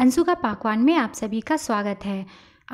अंशु का पाकवान में आप सभी का स्वागत है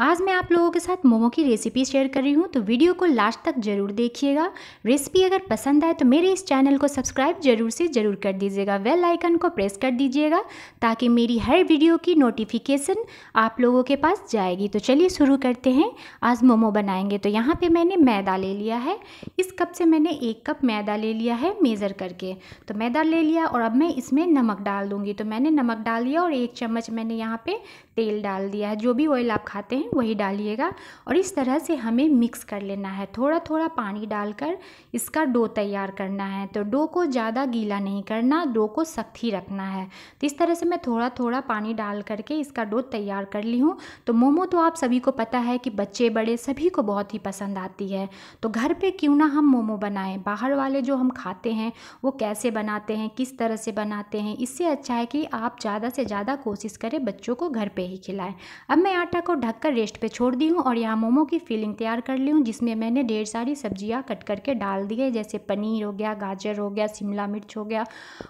आज मैं आप लोगों के साथ मोमो की रेसिपी शेयर कर रही हूँ तो वीडियो को लास्ट तक ज़रूर देखिएगा रेसिपी अगर पसंद आए तो मेरे इस चैनल को सब्सक्राइब जरूर से ज़रूर कर दीजिएगा वेल आइकन को प्रेस कर दीजिएगा ताकि मेरी हर वीडियो की नोटिफिकेशन आप लोगों के पास जाएगी तो चलिए शुरू करते हैं आज मोमो बनाएंगे तो यहाँ पर मैंने मैदा ले लिया है इस कप से मैंने एक कप मैदा ले लिया है मेज़र करके तो मैदा ले लिया और अब मैं इसमें नमक डाल दूँगी तो मैंने नमक डाल दिया और एक चम्मच मैंने यहाँ पर तेल डाल दिया है जो भी ऑयल आप खाते हैं है वही डालिएगा और इस तरह से हमें मिक्स कर लेना है थोड़ा थोड़ा पानी डालकर इसका डो तैयार करना है तो डो को ज़्यादा गीला नहीं करना डो को सख्त ही रखना है तो इस तरह से मैं थोड़ा थोड़ा पानी डाल करके इसका डो तैयार कर ली हूँ तो मोमो तो आप सभी को पता है कि बच्चे बड़े सभी को बहुत ही पसंद आती है तो घर पर क्यों ना हम मोमो बनाएं बाहर वाले जो हम खाते हैं वो कैसे बनाते हैं किस तरह से बनाते हैं इससे अच्छा है कि आप ज़्यादा से ज़्यादा कोशिश करें बच्चों को घर पे ही खिलाएं अब मैं आटा को ढककर रेस्ट पे छोड़ दी हूँ और यहाँ मोमो की फिलिंग तैयार कर ली हूँ जिसमें मैंने ढेर सारी सब्जियाँ कट करके डाल दी है जैसे पनीर हो गया गाजर हो गया शिमला मिर्च हो गया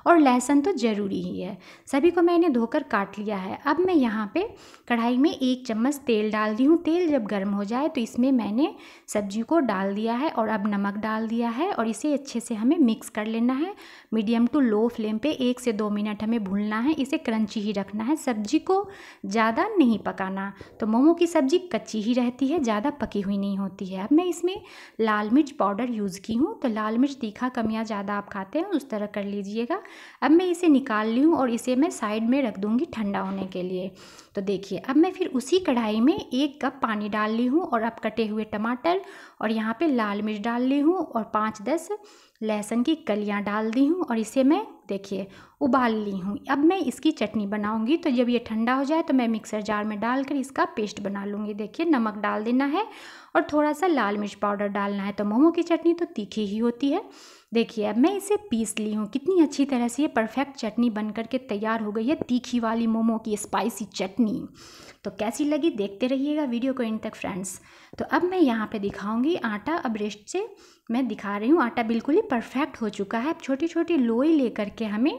और लहसुन तो ज़रूरी ही है सभी को मैंने धोकर काट लिया है अब मैं यहाँ पर कढ़ाई में एक चम्मच तेल डाल दी हूँ तेल जब गर्म हो जाए तो इसमें मैंने सब्जी को डाल दिया है और अब नमक डाल दिया है और इसे अच्छे से हमें मिक्स कर लेना है मीडियम टू लो फ्लेम पर एक से दो मिनट हमें भूलना है इसे क्रंची ही रखना है सब्जी को ज़्यादा नहीं पकाना तो मोमो की की सब्ज़ी कच्ची ही रहती है ज़्यादा पकी हुई नहीं होती है अब मैं इसमें लाल मिर्च पाउडर यूज़ की हूँ तो लाल मिर्च तीखा कम या ज़्यादा आप खाते हैं उस तरह कर लीजिएगा अब मैं इसे निकाल ली हूँ और इसे मैं साइड में रख दूँगी ठंडा होने के लिए तो देखिए अब मैं फिर उसी कढ़ाई में एक कप पानी डाल ली हूँ और अब कटे हुए टमाटर और यहाँ पर लाल मिर्च डाल ली हूँ और पाँच दस लहसुन की कलियाँ डाल दी हूँ और इसे मैं देखिए उबाल ली हूँ अब मैं इसकी चटनी बनाऊँगी तो जब ये ठंडा हो जाए तो मैं मिक्सर जार में डालकर इसका पेस्ट बना लूँगी देखिए नमक डाल देना है और थोड़ा सा लाल मिर्च पाउडर डालना है तो मोमो की चटनी तो तीखी ही होती है देखिए अब मैं इसे पीस ली हूँ कितनी अच्छी तरह से ये परफेक्ट चटनी बन कर के तैयार हो गई है तीखी वाली मोमो की स्पाइसी चटनी तो कैसी लगी देखते रहिएगा वीडियो को इन तक फ्रेंड्स तो अब मैं यहाँ पे दिखाऊंगी आटा अब रेस्ट से मैं दिखा रही हूँ आटा बिल्कुल ही परफेक्ट हो चुका है अब छोटी छोटी लोई लेकर के हमें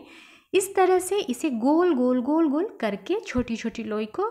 इस तरह से इसे गोल गोल गोल गोल करके छोटी छोटी लोई को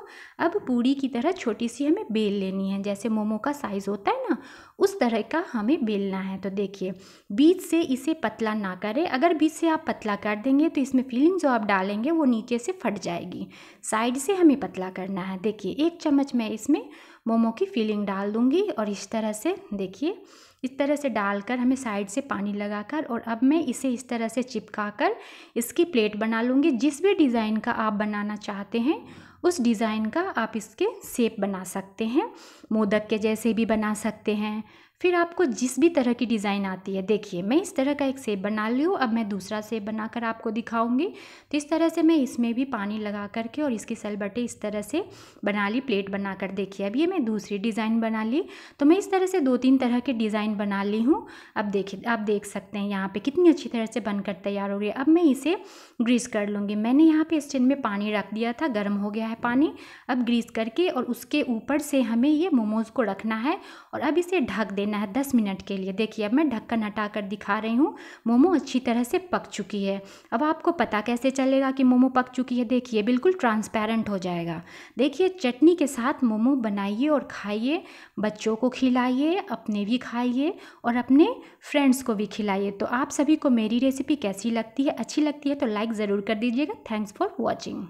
अब पूरी की तरह छोटी सी हमें बेल लेनी है जैसे मोमो का साइज़ होता है ना उस तरह का हमें बेलना है तो देखिए बीच से इसे पतला ना करें अगर बीच से आप पतला कर देंगे तो इसमें फिलिंग जो आप डालेंगे वो नीचे से फट जाएगी साइड से हमें पतला करना है देखिए एक चम्मच मैं इसमें मोमो की फिलिंग डाल दूँगी और इस तरह से देखिए इस तरह से डालकर हमें साइड से पानी लगाकर और अब मैं इसे इस तरह से चिपका कर इसकी प्लेट बना लूँगी जिस भी डिज़ाइन का आप बनाना चाहते हैं उस डिज़ाइन का आप इसके सेप बना सकते हैं मोदक के जैसे भी बना सकते हैं फिर आपको जिस भी तरह की डिज़ाइन आती है देखिए मैं इस तरह का एक सेब बना ली हूँ अब मैं दूसरा सेब बनाकर आपको दिखाऊंगी तो इस तरह से मैं इसमें भी पानी लगा करके और इसकी सलबटे इस तरह से बना ली प्लेट बनाकर देखिए अब ये मैं दूसरी डिज़ाइन बना ली तो मैं इस तरह से दो तीन तरह के डिज़ाइन बना ली हूँ अब देखिए आप देख सकते हैं यहाँ पर कितनी अच्छी तरह से बनकर तैयार हो गई अब मैं इसे ग्रीस कर लूँगी मैंने यहाँ पर स्टैंड में पानी रख दिया था गर्म हो गया है पानी अब ग्रीस करके और उसके ऊपर से हमें ये मोमोज़ को रखना है और अब इसे ढक देना लेना है दस मिनट के लिए देखिए अब मैं ढक्कन हटा कर दिखा रही हूँ मोमो अच्छी तरह से पक चुकी है अब आपको पता कैसे चलेगा कि मोमो पक चुकी है देखिए बिल्कुल ट्रांसपेरेंट हो जाएगा देखिए चटनी के साथ मोमो बनाइए और खाइए बच्चों को खिलाइए अपने भी खाइए और अपने फ्रेंड्स को भी खिलाइए तो आप सभी को मेरी रेसिपी कैसी लगती है अच्छी लगती है तो लाइक ज़रूर कर दीजिएगा थैंक्स फॉर वॉचिंग